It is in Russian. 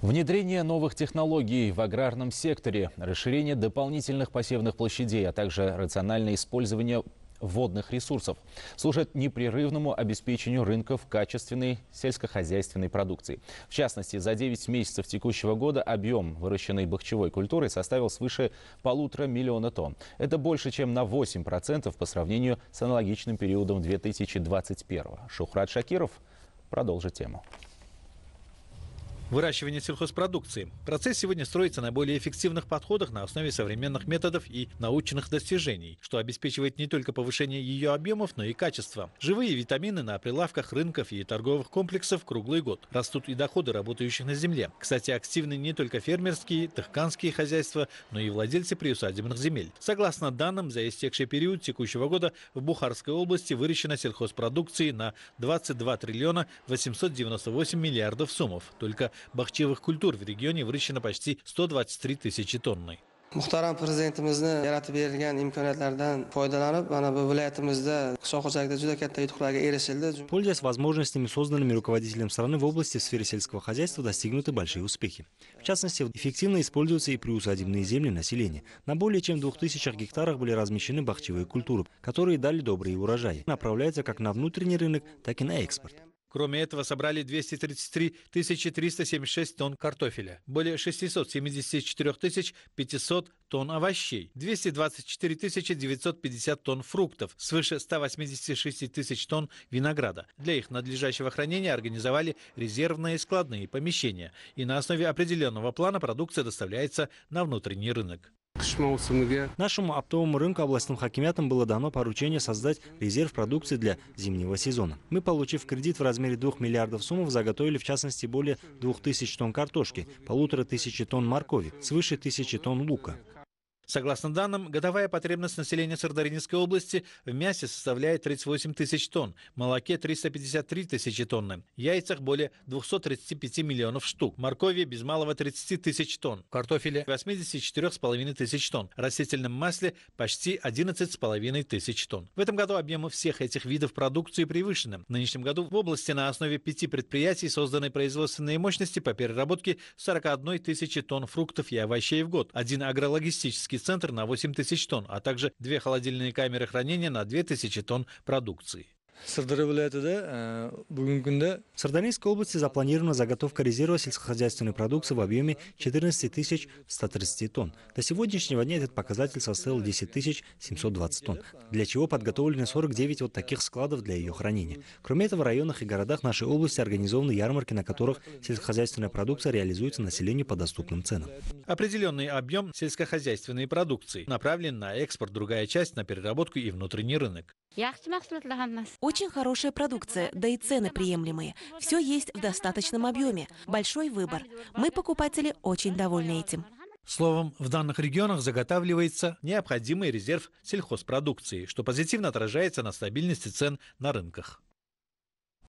Внедрение новых технологий в аграрном секторе, расширение дополнительных посевных площадей, а также рациональное использование водных ресурсов служат непрерывному обеспечению рынков качественной сельскохозяйственной продукции. В частности, за 9 месяцев текущего года объем выращенной бахчевой культуры составил свыше полутора миллиона тонн. Это больше, чем на 8% по сравнению с аналогичным периодом 2021. Шухрат Шакиров продолжит тему. Выращивание сельхозпродукции. Процесс сегодня строится на более эффективных подходах на основе современных методов и научных достижений, что обеспечивает не только повышение ее объемов, но и качества. Живые витамины на прилавках рынков и торговых комплексов круглый год. Растут и доходы работающих на земле. Кстати, активны не только фермерские, тахканские хозяйства, но и владельцы приусадебных земель. Согласно данным, за истекший период текущего года в Бухарской области выращено сельхозпродукции на 22 триллиона 898 миллиардов сомов. Только бахчевых культур в регионе выращено почти 123 тысячи тонны. muhtaram prezidentimizni yaratib bergan imkoniyatlardan foydalanib mana bu viloyatimizda qishloq xo'jaligida juda katta yutuqlarga erishildi пользуясь возможностями созданными руководителем страны в области в сфере сельского хозяйства достигнуты большие успехи в частности эффективно используются и приусадебные земли населения на более чем двух тысячах гектарах были размещены бахчевые культуры которые дали добрые урожаи направляются как на внутренний рынок так и на экспорт Кроме этого, собрали 233 376 тонн картофеля, более 674 500 тонн овощей, 224 950 тонн фруктов, свыше 186 тысяч тонн винограда. Для их надлежащего хранения организовали резервные складные помещения, и на основе определенного плана продукция доставляется на внутренний рынок. Нашему оптовому рынку областным хакимятам было дано поручение создать резерв продукции для зимнего сезона. Мы, получив кредит в размере 2 миллиардов сумм, заготовили в частности более 2000 тонн картошки, полутора тысячи тонн моркови, свыше тысячи тонн лука. Согласно данным, годовая потребность населения Сардаринской области в мясе составляет 38 тысяч тонн, в молоке 353 тысячи тонны, яйцах более 235 миллионов штук, моркови без малого 30 тысяч тонн, картофеле 84,5 тысяч тонн, в растительном масле почти 11,5 тысяч тонн. В этом году объемы всех этих видов продукции превышены. В нынешнем году в области на основе пяти предприятий созданы производственные мощности по переработке 41 тысячи тонн фруктов и овощей в год. Один агрологистический технический центр на 8 тысяч тонн, а также две холодильные камеры хранения на 2 тысячи тонн продукции. Сырдарья вилаятida bugungi э, kunda Сырдарьинской области запланирована заготовка резерва сельскохозяйственной продукции в объеме 14 130 тонн. До сегодняшнего дня этот показатель составил 10 720 тонн, для чего подготовлены 49 вот таких складов для ее хранения. Кроме этого, в районах и городах нашей области организованы ярмарки, на которых сельскохозяйственная продукция реализуется населению по доступным ценам. Определенный объем сельскохозяйственной продукции направлен на экспорт, другая часть на переработку и внутренний рынок. Очень хорошая продукция, да и цены приемлемые. Все есть в достаточном объеме. Большой выбор. Мы, покупатели, очень довольны этим. Словом, в данных регионах заготавливается необходимый резерв сельхозпродукции, что позитивно отражается на стабильности цен на рынках.